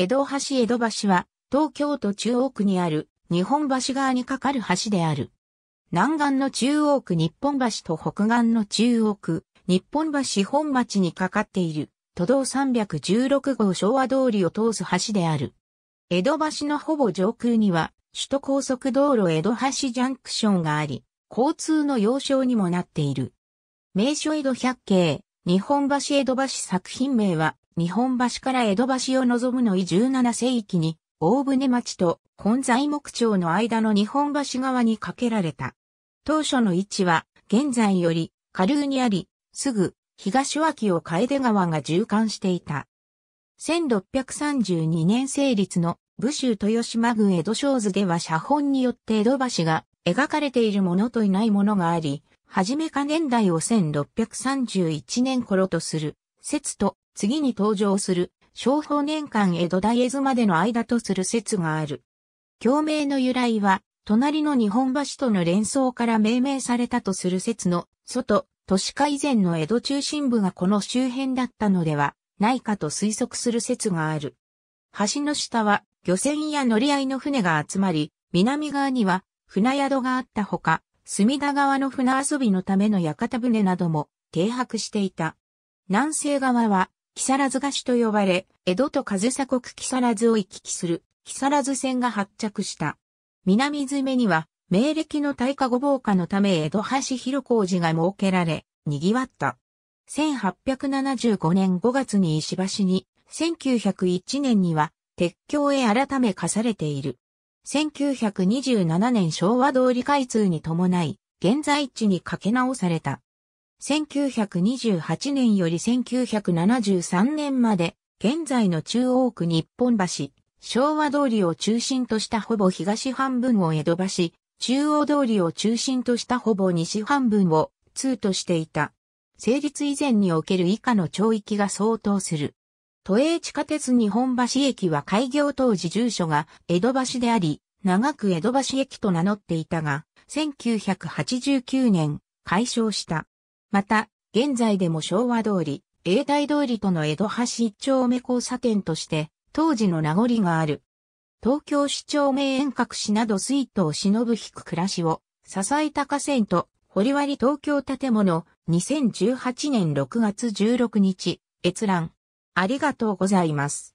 江戸橋江戸橋は、東京都中央区にある、日本橋側に架かる橋である。南岸の中央区日本橋と北岸の中央区、日本橋本町に架かっている、都道316号昭和通りを通す橋である。江戸橋のほぼ上空には、首都高速道路江戸橋ジャンクションがあり、交通の要衝にもなっている。名所江戸百景、日本橋江戸橋作品名は、日本橋から江戸橋を望むのい17世紀に、大船町と本材木町の間の日本橋側に架けられた。当初の位置は、現在より、下流にあり、すぐ、東脇を楓川が縦貫していた。1632年成立の武州豊島郡江戸小図では写本によって江戸橋が描かれているものといないものがあり、はじめか年代を1631年頃とする、説と、次に登場する、商法年間江戸大江津までの間とする説がある。共鳴の由来は、隣の日本橋との連想から命名されたとする説の、外、都市化以前の江戸中心部がこの周辺だったのでは、ないかと推測する説がある。橋の下は、漁船や乗り合いの船が集まり、南側には船宿があったほか、隅田川の船遊びのための屋形船なども停泊していた。南西側は、木更津菓子と呼ばれ、江戸と上総国木更津を行き来する、木更津線が発着した。南詰めには、明暦の大火御防火のため江戸橋広小路が設けられ、賑わった。1875年5月に石橋に、1901年には、鉄橋へ改め課されている。1927年昭和通り開通に伴い、現在地にかけ直された。1928年より1973年まで、現在の中央区日本橋、昭和通りを中心としたほぼ東半分を江戸橋、中央通りを中心としたほぼ西半分を通としていた。成立以前における以下の町域が相当する。都営地下鉄日本橋駅は開業当時住所が江戸橋であり、長く江戸橋駅と名乗っていたが、1989年、解消した。また、現在でも昭和通り、永代通りとの江戸橋一丁目交差点として、当時の名残がある。東京市長名遠隔市など水を忍ぶ引く暮らしを、支えた河川と、堀割東京建物、2018年6月16日、閲覧。ありがとうございます。